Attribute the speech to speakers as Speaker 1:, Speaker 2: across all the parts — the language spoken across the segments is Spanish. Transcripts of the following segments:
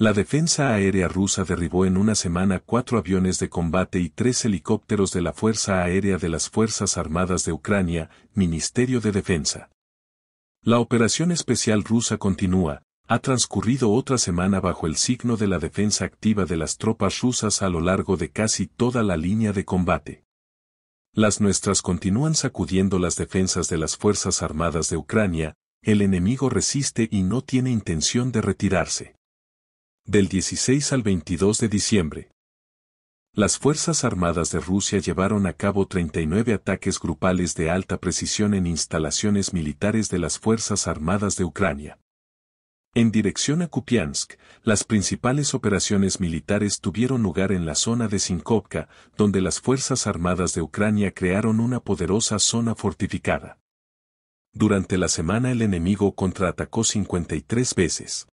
Speaker 1: La defensa aérea rusa derribó en una semana cuatro aviones de combate y tres helicópteros de la Fuerza Aérea de las Fuerzas Armadas de Ucrania, Ministerio de Defensa. La operación especial rusa continúa, ha transcurrido otra semana bajo el signo de la defensa activa de las tropas rusas a lo largo de casi toda la línea de combate. Las nuestras continúan sacudiendo las defensas de las Fuerzas Armadas de Ucrania, el enemigo resiste y no tiene intención de retirarse del 16 al 22 de diciembre. Las Fuerzas Armadas de Rusia llevaron a cabo 39 ataques grupales de alta precisión en instalaciones militares de las Fuerzas Armadas de Ucrania. En dirección a Kupiansk, las principales operaciones militares tuvieron lugar en la zona de Sinkovka, donde las Fuerzas Armadas de Ucrania crearon una poderosa zona fortificada. Durante la semana el enemigo contraatacó 53 veces.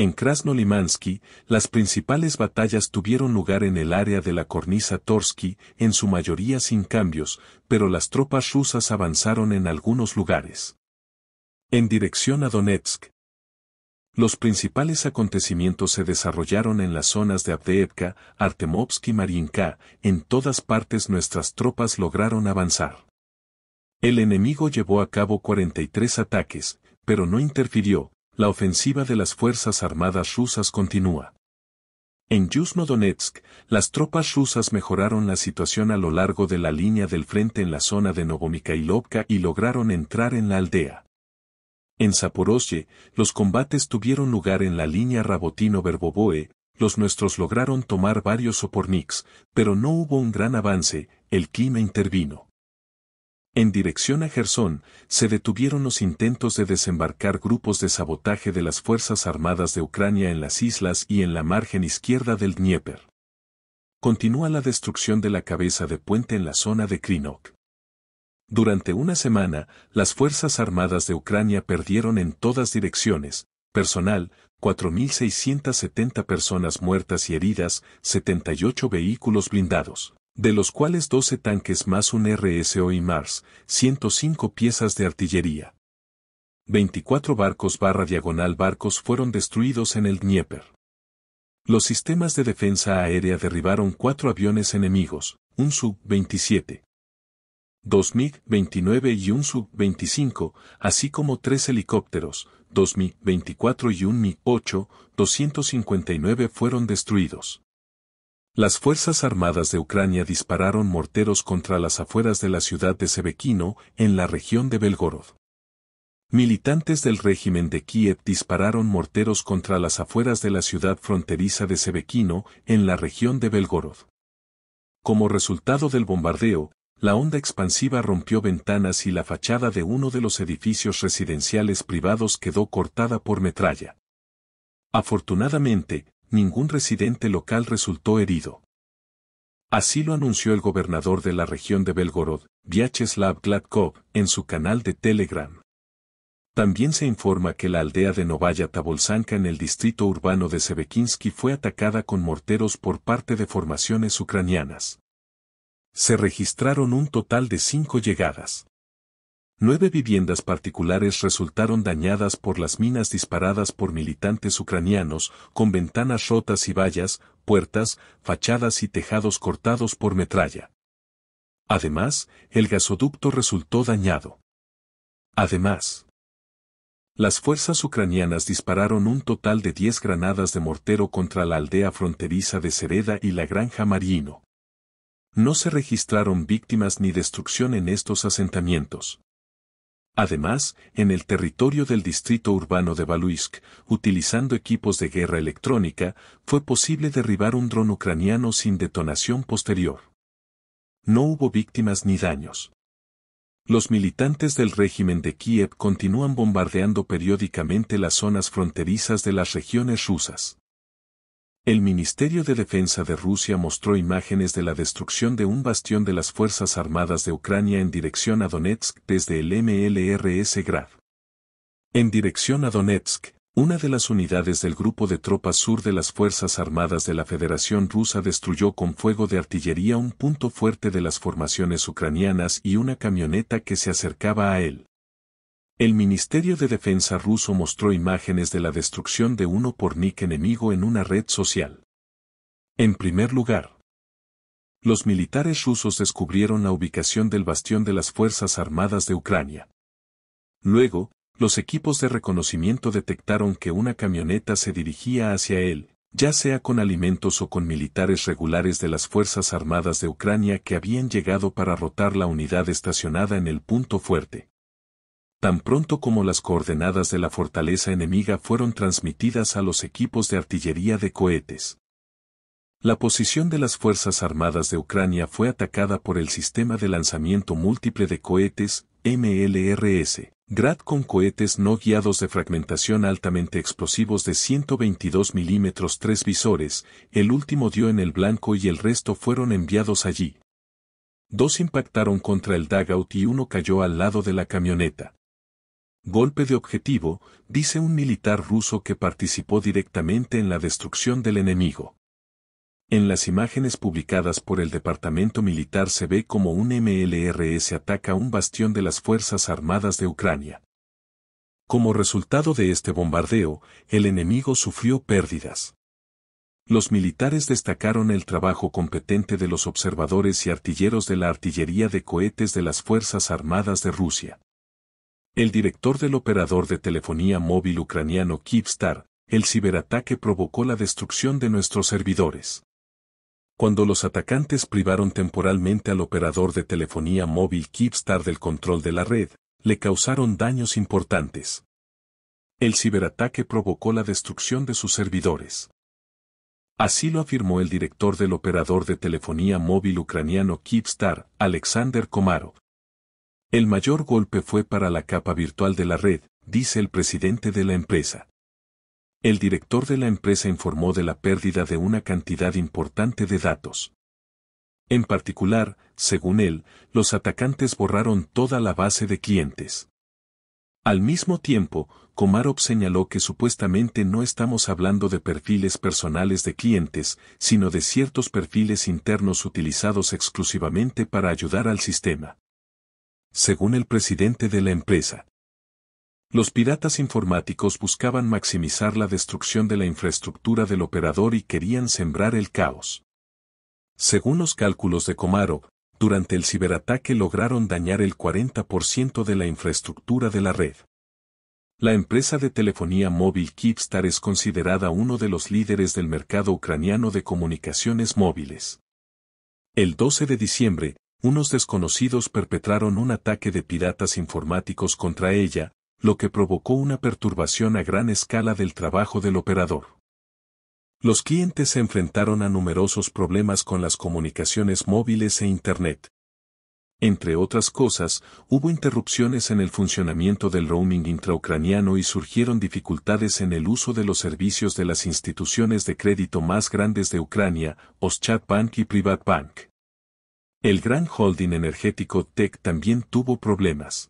Speaker 1: En Krasnolimansky, las principales batallas tuvieron lugar en el área de la cornisa Torsky, en su mayoría sin cambios, pero las tropas rusas avanzaron en algunos lugares. En dirección a Donetsk. Los principales acontecimientos se desarrollaron en las zonas de Abdeevka, Artemovsk y Marinka, en todas partes nuestras tropas lograron avanzar. El enemigo llevó a cabo 43 ataques, pero no interfirió, la ofensiva de las Fuerzas Armadas rusas continúa. En Yuzno-Donetsk, las tropas rusas mejoraron la situación a lo largo de la línea del frente en la zona de Novomikailovka y lograron entrar en la aldea. En Zaporozhye, los combates tuvieron lugar en la línea Rabotino-Verbovoe, los nuestros lograron tomar varios Soporniks, pero no hubo un gran avance, el clima intervino. En dirección a Gerson, se detuvieron los intentos de desembarcar grupos de sabotaje de las Fuerzas Armadas de Ucrania en las islas y en la margen izquierda del Dnieper. Continúa la destrucción de la cabeza de puente en la zona de Krynok. Durante una semana, las Fuerzas Armadas de Ucrania perdieron en todas direcciones, personal, 4.670 personas muertas y heridas, 78 vehículos blindados de los cuales 12 tanques más un RSO y Mars, 105 piezas de artillería. 24 barcos barra diagonal barcos fueron destruidos en el Dnieper. Los sistemas de defensa aérea derribaron cuatro aviones enemigos, un sub 27 dos MiG-29 y un sub 25 así como tres helicópteros, dos MiG-24 y un mi 8 259 fueron destruidos. Las Fuerzas Armadas de Ucrania dispararon morteros contra las afueras de la ciudad de Sebekino, en la región de Belgorod. Militantes del régimen de Kiev dispararon morteros contra las afueras de la ciudad fronteriza de Sebekino, en la región de Belgorod. Como resultado del bombardeo, la onda expansiva rompió ventanas y la fachada de uno de los edificios residenciales privados quedó cortada por metralla. Afortunadamente, ningún residente local resultó herido. Así lo anunció el gobernador de la región de Belgorod, Vyacheslav Gladkov, en su canal de Telegram. También se informa que la aldea de Novaya Tabolsanka en el distrito urbano de Sebekinsky fue atacada con morteros por parte de formaciones ucranianas. Se registraron un total de cinco llegadas. Nueve viviendas particulares resultaron dañadas por las minas disparadas por militantes ucranianos, con ventanas rotas y vallas, puertas, fachadas y tejados cortados por metralla. Además, el gasoducto resultó dañado. Además, las fuerzas ucranianas dispararon un total de diez granadas de mortero contra la aldea fronteriza de Sereda y la granja Marino. No se registraron víctimas ni destrucción en estos asentamientos. Además, en el territorio del distrito urbano de Baluisk, utilizando equipos de guerra electrónica, fue posible derribar un dron ucraniano sin detonación posterior. No hubo víctimas ni daños. Los militantes del régimen de Kiev continúan bombardeando periódicamente las zonas fronterizas de las regiones rusas. El Ministerio de Defensa de Rusia mostró imágenes de la destrucción de un bastión de las Fuerzas Armadas de Ucrania en dirección a Donetsk desde el MLRS Grad. En dirección a Donetsk, una de las unidades del Grupo de Tropas Sur de las Fuerzas Armadas de la Federación Rusa destruyó con fuego de artillería un punto fuerte de las formaciones ucranianas y una camioneta que se acercaba a él. El Ministerio de Defensa ruso mostró imágenes de la destrucción de uno por nick enemigo en una red social. En primer lugar, los militares rusos descubrieron la ubicación del bastión de las Fuerzas Armadas de Ucrania. Luego, los equipos de reconocimiento detectaron que una camioneta se dirigía hacia él, ya sea con alimentos o con militares regulares de las Fuerzas Armadas de Ucrania que habían llegado para rotar la unidad estacionada en el punto fuerte. Tan pronto como las coordenadas de la fortaleza enemiga fueron transmitidas a los equipos de artillería de cohetes. La posición de las Fuerzas Armadas de Ucrania fue atacada por el sistema de lanzamiento múltiple de cohetes, MLRS, Grad con cohetes no guiados de fragmentación altamente explosivos de 122 milímetros tres visores, el último dio en el blanco y el resto fueron enviados allí. Dos impactaron contra el Dagout y uno cayó al lado de la camioneta. Golpe de objetivo, dice un militar ruso que participó directamente en la destrucción del enemigo. En las imágenes publicadas por el Departamento Militar se ve como un MLRS ataca un bastión de las Fuerzas Armadas de Ucrania. Como resultado de este bombardeo, el enemigo sufrió pérdidas. Los militares destacaron el trabajo competente de los observadores y artilleros de la artillería de cohetes de las Fuerzas Armadas de Rusia. El director del operador de telefonía móvil ucraniano Kivstar, el ciberataque provocó la destrucción de nuestros servidores. Cuando los atacantes privaron temporalmente al operador de telefonía móvil Kivstar del control de la red, le causaron daños importantes. El ciberataque provocó la destrucción de sus servidores. Así lo afirmó el director del operador de telefonía móvil ucraniano Kivstar, Alexander Komarov, el mayor golpe fue para la capa virtual de la red, dice el presidente de la empresa. El director de la empresa informó de la pérdida de una cantidad importante de datos. En particular, según él, los atacantes borraron toda la base de clientes. Al mismo tiempo, Komarov señaló que supuestamente no estamos hablando de perfiles personales de clientes, sino de ciertos perfiles internos utilizados exclusivamente para ayudar al sistema según el presidente de la empresa. Los piratas informáticos buscaban maximizar la destrucción de la infraestructura del operador y querían sembrar el caos. Según los cálculos de Comaro, durante el ciberataque lograron dañar el 40% de la infraestructura de la red. La empresa de telefonía móvil Kipstar es considerada uno de los líderes del mercado ucraniano de comunicaciones móviles. El 12 de diciembre, unos desconocidos perpetraron un ataque de piratas informáticos contra ella, lo que provocó una perturbación a gran escala del trabajo del operador. Los clientes se enfrentaron a numerosos problemas con las comunicaciones móviles e Internet. Entre otras cosas, hubo interrupciones en el funcionamiento del roaming intraucraniano y surgieron dificultades en el uso de los servicios de las instituciones de crédito más grandes de Ucrania, Bank y Privat Bank. El gran holding energético Tech también tuvo problemas.